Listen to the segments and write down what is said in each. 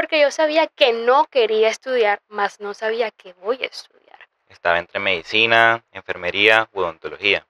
porque yo sabía que no quería estudiar, más no sabía que voy a estudiar. Estaba entre medicina, enfermería odontología.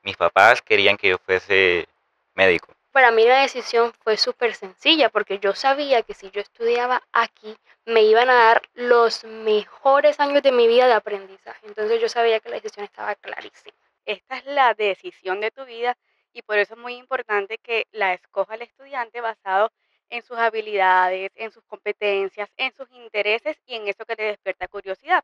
Mis papás querían que yo fuese médico. Para mí la decisión fue súper sencilla porque yo sabía que si yo estudiaba aquí me iban a dar los mejores años de mi vida de aprendizaje. Entonces yo sabía que la decisión estaba clarísima. Esta es la decisión de tu vida y por eso es muy importante que la escoja el estudiante basado en sus habilidades, en sus competencias, en sus intereses y en eso que te despierta curiosidad.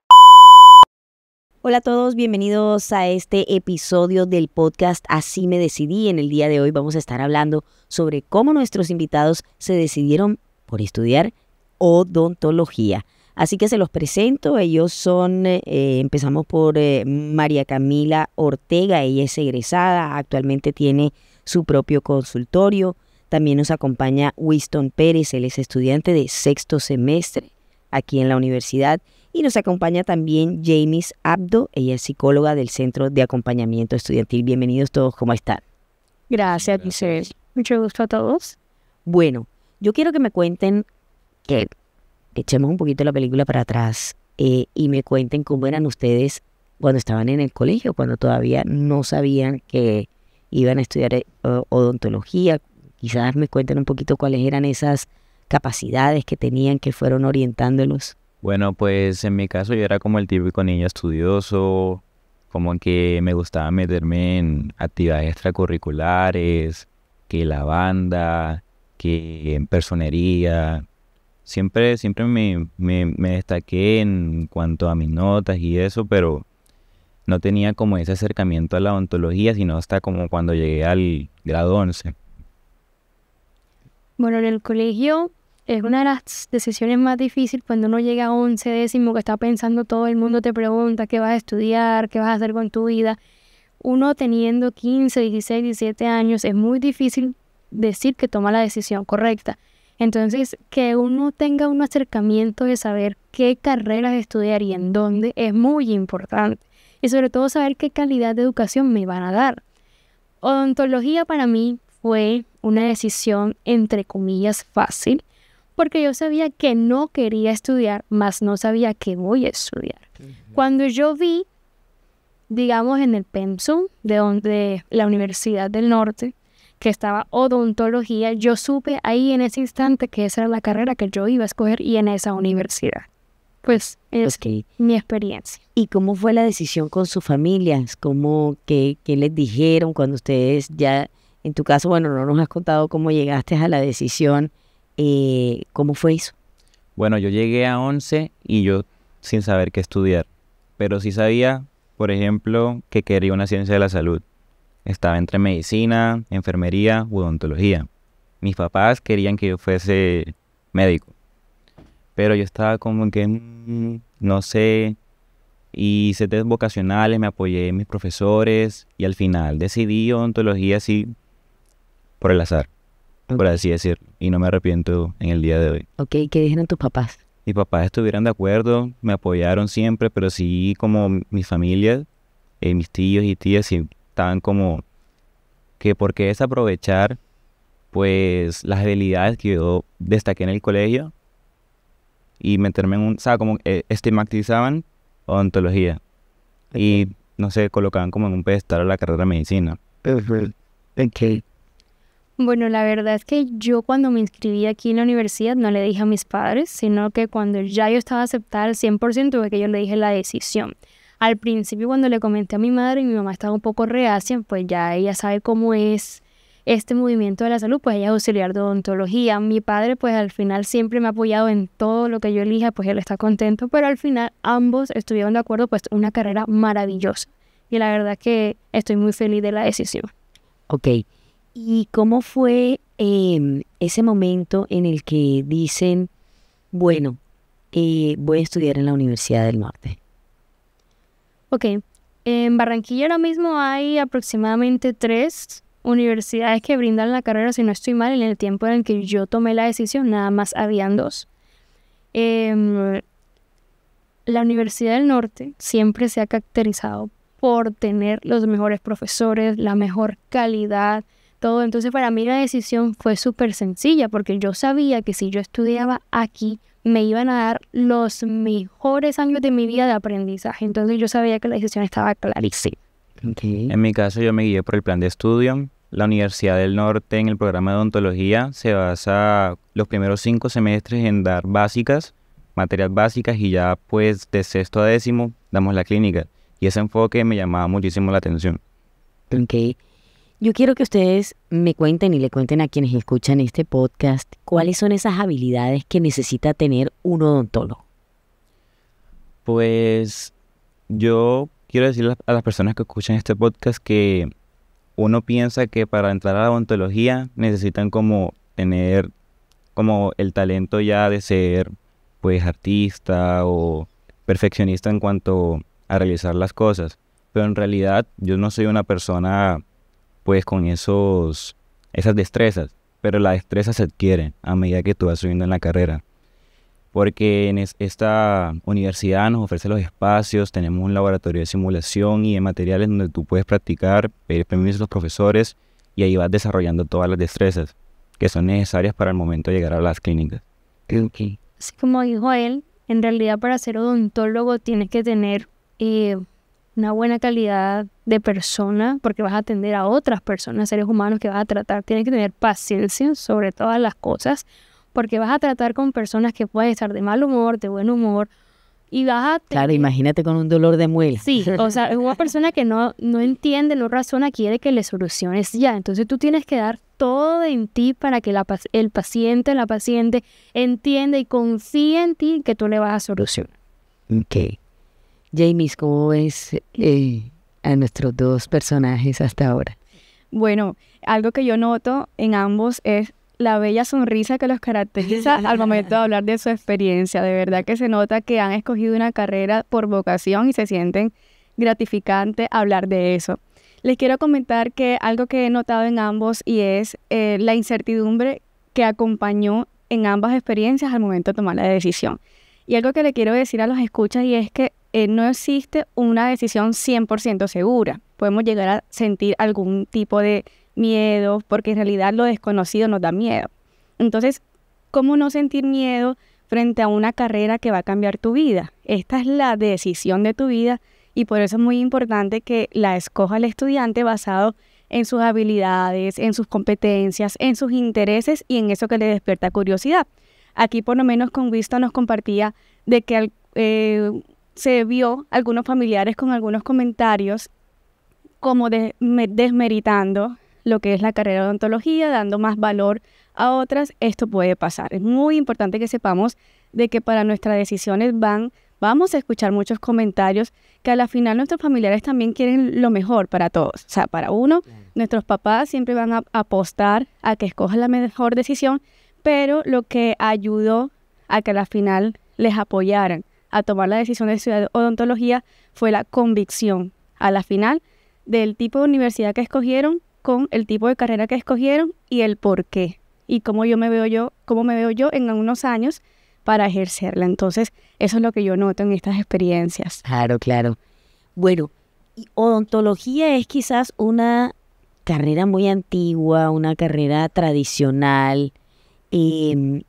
Hola a todos, bienvenidos a este episodio del podcast Así me decidí. En el día de hoy vamos a estar hablando sobre cómo nuestros invitados se decidieron por estudiar odontología. Así que se los presento, ellos son, eh, eh, empezamos por eh, María Camila Ortega, ella es egresada, actualmente tiene su propio consultorio. También nos acompaña Winston Pérez, él es estudiante de sexto semestre aquí en la universidad. Y nos acompaña también James Abdo, ella es psicóloga del Centro de Acompañamiento Estudiantil. Bienvenidos todos, ¿cómo están? Gracias, Michelle. Mucho gusto a todos. Bueno, yo quiero que me cuenten, que echemos un poquito la película para atrás eh, y me cuenten cómo eran ustedes cuando estaban en el colegio, cuando todavía no sabían que iban a estudiar eh, odontología, Quizás me cuenten un poquito cuáles eran esas capacidades que tenían que fueron orientándolos. Bueno, pues en mi caso yo era como el típico niño estudioso, como que me gustaba meterme en actividades extracurriculares, que la banda, que en personería. Siempre, siempre me, me, me destaqué en cuanto a mis notas y eso, pero no tenía como ese acercamiento a la ontología, sino hasta como cuando llegué al grado 11. Bueno, en el colegio es una de las decisiones más difíciles cuando uno llega a once décimo que está pensando todo el mundo te pregunta qué vas a estudiar, qué vas a hacer con tu vida. Uno teniendo 15, 16, 17 años es muy difícil decir que toma la decisión correcta. Entonces, que uno tenga un acercamiento de saber qué carreras estudiar y en dónde es muy importante. Y sobre todo saber qué calidad de educación me van a dar. Odontología para mí fue una decisión entre comillas fácil, porque yo sabía que no quería estudiar, más no sabía que voy a estudiar. Cuando yo vi, digamos, en el Pensum, de donde la Universidad del Norte, que estaba odontología, yo supe ahí en ese instante que esa era la carrera que yo iba a escoger y en esa universidad. Pues es mi experiencia. ¿Y cómo fue la decisión con sus familias? ¿Cómo, qué, qué les dijeron cuando ustedes ya en tu caso, bueno, no nos has contado cómo llegaste a la decisión. Eh, ¿Cómo fue eso? Bueno, yo llegué a 11 y yo sin saber qué estudiar, pero sí sabía, por ejemplo, que quería una ciencia de la salud. Estaba entre medicina, enfermería, odontología. Mis papás querían que yo fuese médico, pero yo estaba como que, mm, no sé, hice test vocacionales, me apoyé en mis profesores y al final decidí odontología sí por el azar, por así decir, Y no me arrepiento en el día de hoy. Ok, ¿qué dijeron tus papás? Mis papás estuvieron de acuerdo, me apoyaron siempre, pero sí como mi familia, eh, mis tíos y tías, estaban como que por qué aprovechar pues las habilidades que yo destaqué en el colegio y meterme en un, o sea, como eh, estigmatizaban odontología y no sé, colocaban como en un pedestal a la carrera de medicina. Okay. Bueno, la verdad es que yo cuando me inscribí aquí en la universidad no le dije a mis padres, sino que cuando ya yo estaba aceptada al 100% fue que yo le dije la decisión. Al principio cuando le comenté a mi madre y mi mamá estaba un poco reacia, pues ya ella sabe cómo es este movimiento de la salud, pues ella es auxiliar de odontología. Mi padre pues al final siempre me ha apoyado en todo lo que yo elija, pues él está contento, pero al final ambos estuvieron de acuerdo, pues una carrera maravillosa. Y la verdad es que estoy muy feliz de la decisión. Ok. ¿Y cómo fue em, ese momento en el que dicen, bueno, eh, voy a estudiar en la Universidad del Norte? Ok, en Barranquilla ahora mismo hay aproximadamente tres universidades que brindan la carrera, si no estoy mal, en el tiempo en el que yo tomé la decisión, nada más habían dos. Em, la Universidad del Norte siempre se ha caracterizado por tener los mejores profesores, la mejor calidad todo. Entonces para mí la decisión fue súper sencilla porque yo sabía que si yo estudiaba aquí me iban a dar los mejores años de mi vida de aprendizaje. Entonces yo sabía que la decisión estaba clarísima. En mi caso yo me guié por el plan de estudio. La Universidad del Norte en el programa de odontología se basa los primeros cinco semestres en dar básicas, materias básicas y ya pues de sexto a décimo damos la clínica. Y ese enfoque me llamaba muchísimo la atención. Ok. Yo quiero que ustedes me cuenten y le cuenten a quienes escuchan este podcast cuáles son esas habilidades que necesita tener un odontólogo. Pues yo quiero decirle a las personas que escuchan este podcast que uno piensa que para entrar a la odontología necesitan como tener como el talento ya de ser pues artista o perfeccionista en cuanto a realizar las cosas. Pero en realidad yo no soy una persona pues con esos, esas destrezas, pero las destrezas se adquieren a medida que tú vas subiendo en la carrera. Porque en esta universidad nos ofrece los espacios, tenemos un laboratorio de simulación y de materiales donde tú puedes practicar, pedir permiso a los profesores y ahí vas desarrollando todas las destrezas que son necesarias para el momento de llegar a las clínicas. Así como dijo él, en realidad para ser odontólogo tienes que tener eh, una buena calidad de persona, porque vas a atender a otras personas, seres humanos que vas a tratar. Tienes que tener paciencia sobre todas las cosas, porque vas a tratar con personas que pueden estar de mal humor, de buen humor, y vas a... Claro, imagínate con un dolor de muela. Sí, o sea, una persona que no, no entiende, no razona, quiere que le soluciones ya. Entonces tú tienes que dar todo en ti para que la, el paciente, la paciente entienda y confíe en ti que tú le vas a solucionar. Ok. James, ¿cómo ves eh, a nuestros dos personajes hasta ahora? Bueno, algo que yo noto en ambos es la bella sonrisa que los caracteriza al momento de hablar de su experiencia. De verdad que se nota que han escogido una carrera por vocación y se sienten gratificante hablar de eso. Les quiero comentar que algo que he notado en ambos y es eh, la incertidumbre que acompañó en ambas experiencias al momento de tomar la decisión. Y algo que le quiero decir a los escuchas y es que eh, no existe una decisión 100% segura. Podemos llegar a sentir algún tipo de miedo porque en realidad lo desconocido nos da miedo. Entonces, ¿cómo no sentir miedo frente a una carrera que va a cambiar tu vida? Esta es la decisión de tu vida y por eso es muy importante que la escoja el estudiante basado en sus habilidades, en sus competencias, en sus intereses y en eso que le despierta curiosidad. Aquí por lo menos con Vista nos compartía de que eh, se vio algunos familiares con algunos comentarios como desmeritando lo que es la carrera de odontología, dando más valor a otras, esto puede pasar. Es muy importante que sepamos de que para nuestras decisiones van, vamos a escuchar muchos comentarios que a la final nuestros familiares también quieren lo mejor para todos. O sea, para uno, nuestros papás siempre van a apostar a que escojan la mejor decisión, pero lo que ayudó a que a la final les apoyaran a tomar la decisión de estudiar odontología fue la convicción a la final del tipo de universidad que escogieron con el tipo de carrera que escogieron y el por qué y cómo yo me veo yo, cómo me veo yo en unos años para ejercerla. Entonces, eso es lo que yo noto en estas experiencias. Claro, claro. Bueno, odontología es quizás una carrera muy antigua, una carrera tradicional. Em,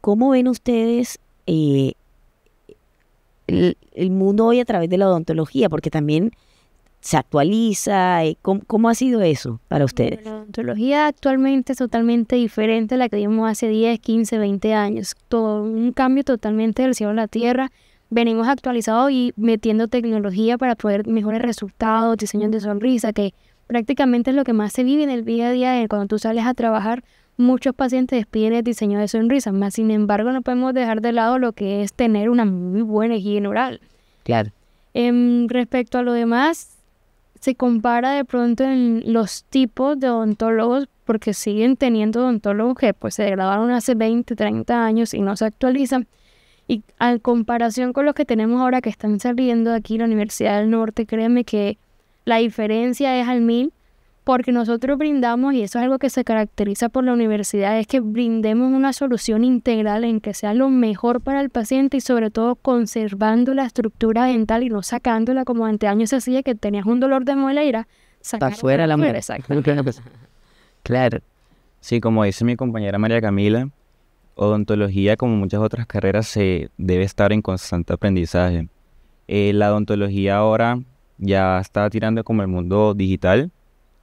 ¿Cómo ven ustedes eh, el, mundo hoy a través de la odontología, porque también se actualiza? Eh, ¿Cómo, ha sido eso para ustedes? la odontología actualmente es totalmente diferente a la que vimos hace 10, 15, 20 años. Todo un cambio totalmente del cielo a la tierra. Venimos actualizados y metiendo tecnología para poder mejores resultados, diseños de sonrisa, que prácticamente es lo que más se vive en el día a día cuando tú sales a trabajar muchos pacientes piden el diseño de sonrisas, más sin embargo no podemos dejar de lado lo que es tener una muy buena higiene oral. Claro. Em, respecto a lo demás, se compara de pronto en los tipos de odontólogos, porque siguen teniendo odontólogos que pues se graduaron hace 20, 30 años y no se actualizan. Y en comparación con los que tenemos ahora que están saliendo aquí la Universidad del Norte, créeme que la diferencia es al mil porque nosotros brindamos, y eso es algo que se caracteriza por la universidad, es que brindemos una solución integral en que sea lo mejor para el paciente y sobre todo conservando la estructura dental y no sacándola como ante años hacía que tenías un dolor de muela y era fuera la muela. Pues. Claro. Sí, como dice mi compañera María Camila, odontología, como muchas otras carreras, se debe estar en constante aprendizaje. Eh, la odontología ahora ya está tirando como el mundo digital,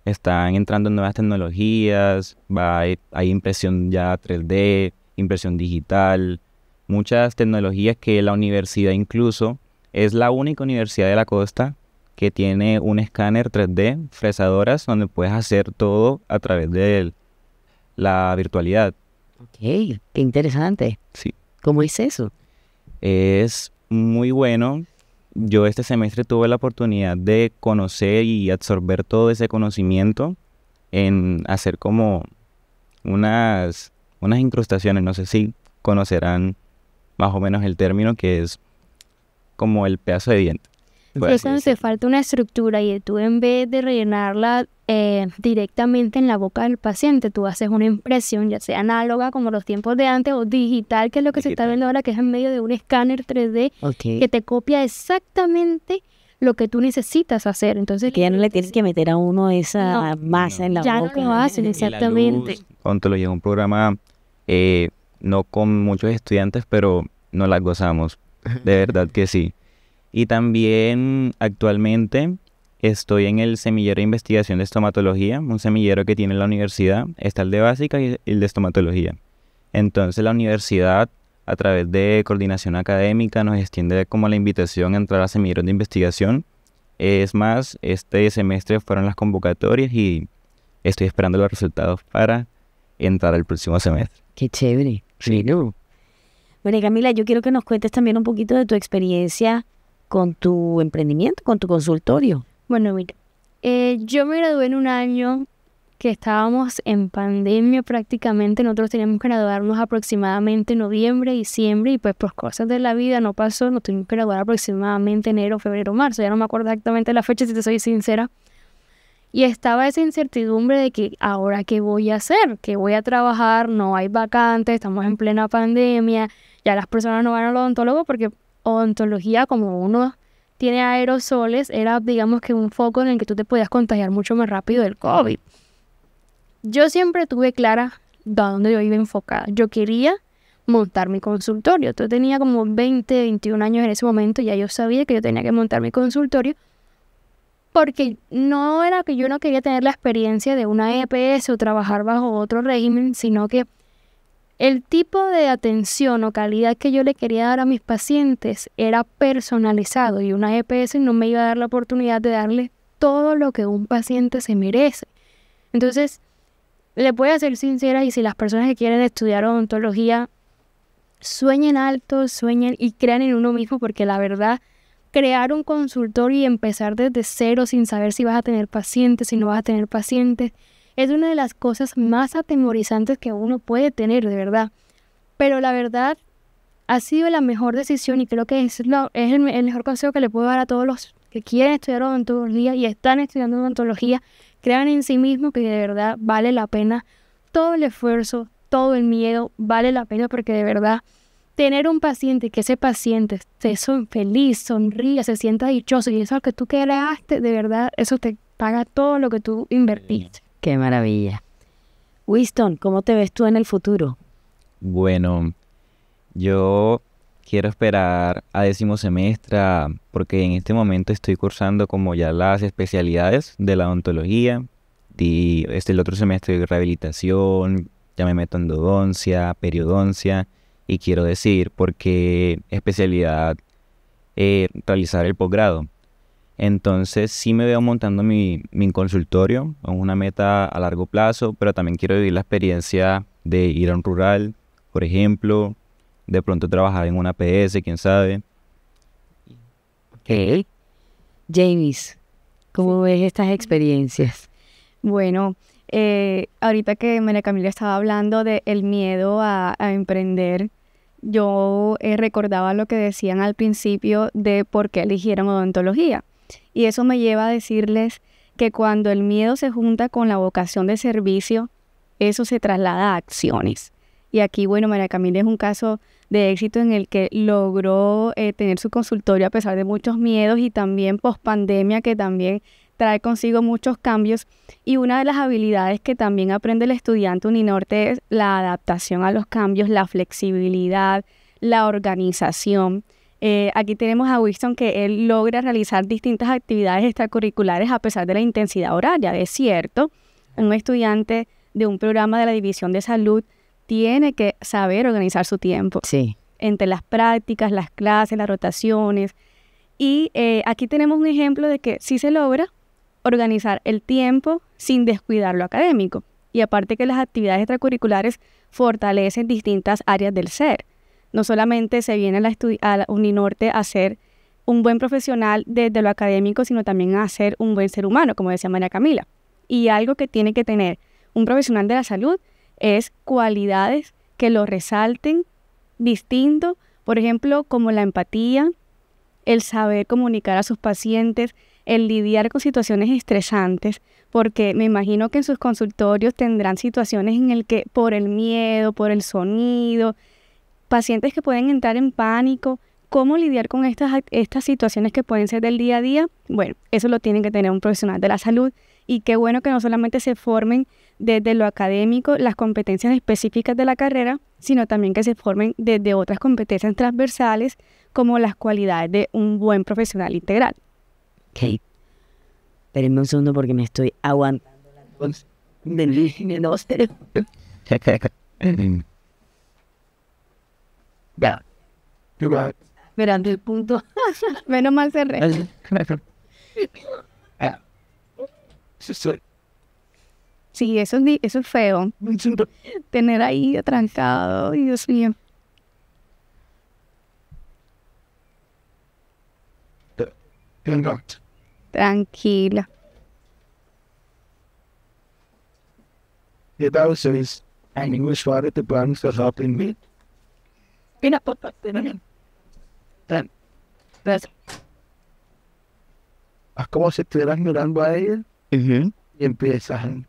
están entrando nuevas tecnologías, hay, impresión ya 3D, impresión digital, muchas tecnologías que la universidad incluso es la única universidad de la costa que tiene un escáner 3D, fresadoras, donde puedes hacer todo a través de la virtualidad. Ok, qué interesante. Sí. ¿Cómo es eso? Es muy bueno yo este semestre tuve la oportunidad de conocer y absorber todo ese conocimiento en hacer como unas, unas incrustaciones, no sé si conocerán más o menos el término que es como el pedazo de diente. Pues Entonces falta una estructura y tú en vez de rellenarla eh, directamente en la boca del paciente, tú haces una impresión, ya sea análoga como los tiempos de antes o digital, que es lo que se está viendo ahora, que es en medio de un escáner 3D que te copia exactamente lo que tú necesitas hacer. Entonces, que ya no le tienes que meter a uno esa masa en la boca. Ya lo hacen, exactamente. cuando lo llega un programa, eh, no con muchos estudiantes, pero no las gozamos. De verdad que sí. Y también actualmente Estoy en el semillero de investigación de estomatología, un semillero que tiene la universidad. Está el de básica y el de estomatología. Entonces la universidad, a través de coordinación académica, nos extiende como la invitación a entrar a semillero de investigación. Es más, este semestre fueron las convocatorias y estoy esperando los resultados para entrar al próximo semestre. Qué chévere. Sí, Bueno, Camila, yo quiero que nos cuentes también un poquito de tu experiencia con tu emprendimiento, con tu consultorio? Bueno, mira, eh, yo me gradué en un año que estábamos en pandemia prácticamente, nosotros teníamos que graduarnos aproximadamente en noviembre, diciembre, y pues por cosas de la vida no pasó, nos tuvimos que graduar aproximadamente enero, febrero, marzo, ya no me acuerdo exactamente la fecha, si te soy sincera. Y estaba esa incertidumbre de que ahora qué voy a hacer, que voy a trabajar, no hay vacantes, estamos en plena pandemia, ya las personas no van al odontólogo porque ontología, como uno tiene aerosoles, era digamos que un foco en el que tú te podías contagiar mucho más rápido del COVID. Yo siempre tuve clara dónde yo iba enfocada. Yo quería montar mi consultorio. Yo tenía como 20, 21 años en ese momento, ya yo sabía que yo tenía que montar mi consultorio porque no era que yo no quería tener la experiencia de una EPS o trabajar bajo otro régimen, sino que el tipo de atención o calidad que yo le quería dar a mis pacientes era personalizado y una EPS no me iba a dar la oportunidad de darle todo lo que un paciente se merece. Entonces, le voy a ser sincera y si las personas que quieren estudiar odontología sueñen alto, sueñen y crean en uno mismo porque la verdad crear un consultorio y empezar desde cero sin saber si vas a tener pacientes, si no vas a tener pacientes, es una de las cosas más atemorizantes que uno puede tener, de verdad. Pero la verdad ha sido la mejor decisión y creo que es, lo, es el, mejor consejo que le puedo dar a todos los que quieren estudiar odontología y están estudiando odontología. Crean en sí mismos que de verdad vale la pena todo el esfuerzo, todo el miedo, vale la pena porque de verdad tener un paciente que ese paciente esté son feliz, sonríe, se sienta dichoso y eso que tú creaste, de verdad, eso te paga todo lo que tú invertiste. Qué maravilla. Winston, ¿cómo te ves tú en el futuro? Bueno, yo quiero esperar a décimo semestre porque en este momento estoy cursando como ya las especialidades de la odontología. Y este el otro semestre de rehabilitación, ya me meto en endodoncia, periodoncia y quiero decir porque especialidad eh, realizar el posgrado. Entonces sí me veo montando mi, consultorio, es una meta a largo plazo, pero también quiero vivir la experiencia de ir a un rural, por ejemplo, de pronto trabajar en una PS, quién sabe. ¿Qué? James, ¿cómo ves estas experiencias? Bueno, eh, ahorita que María Camila estaba hablando del el miedo a, emprender, yo eh, recordaba lo que decían al principio de por qué eligieron odontología. Y eso me lleva a decirles que cuando el miedo se junta con la vocación de servicio, eso se traslada a acciones. Y aquí, bueno, María Camila es un caso de éxito en el que logró eh, tener su consultorio a pesar de muchos miedos y también post pandemia que también trae consigo muchos cambios. Y una de las habilidades que también aprende el estudiante Uninorte es la adaptación a los cambios, la flexibilidad, la organización. Eh, aquí tenemos a Winston que él logra realizar distintas actividades extracurriculares a pesar de la intensidad horaria, es cierto. Un estudiante de un programa de la División de Salud tiene que saber organizar su tiempo. Entre las prácticas, las clases, las rotaciones. Y eh, aquí tenemos un ejemplo de que sí se logra organizar el tiempo sin descuidar lo académico. Y aparte que las actividades extracurriculares fortalecen distintas áreas del ser no solamente se viene a la, Uninorte a ser un buen profesional desde lo académico, sino también a ser un buen ser humano, como decía María Camila. Y algo que tiene que tener un profesional de la salud es cualidades que lo resalten distinto, por ejemplo, como la empatía, el saber comunicar a sus pacientes, el lidiar con situaciones estresantes, porque me imagino que en sus consultorios tendrán situaciones en el que por el miedo, por el sonido, pacientes que pueden entrar en pánico, cómo lidiar con estas, estas situaciones que pueden ser del día a día, bueno, eso lo tiene que tener un profesional de la salud y qué bueno que no solamente se formen desde lo académico las competencias específicas de la carrera, sino también que se formen desde otras competencias transversales como las cualidades de un buen profesional integral. Kate, Espérenme un segundo porque me estoy aguantando. verán del el punto. Menos mal cerré Sí, eso, eso es feo. Tener ahí atrancado, Dios mío. Tranquila. It also un an English word that burns in mí. Pina por como si estuvieras mirando a ella y empiezas en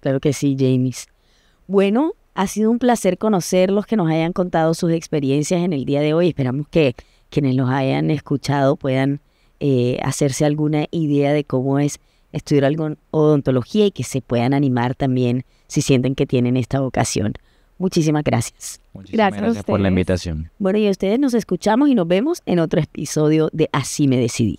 Claro que sí, James. Bueno, ha sido un placer conocerlos, que nos hayan contado sus experiencias en el día de hoy. Esperamos que quienes los hayan escuchado puedan eh, hacerse alguna idea de cómo es estudiar odontología y que se puedan animar también si sienten que tienen esta vocación. Muchísimas gracias. gracias, por la invitación. Bueno, y ustedes nos escuchamos y nos vemos en otro episodio de Así me decidí.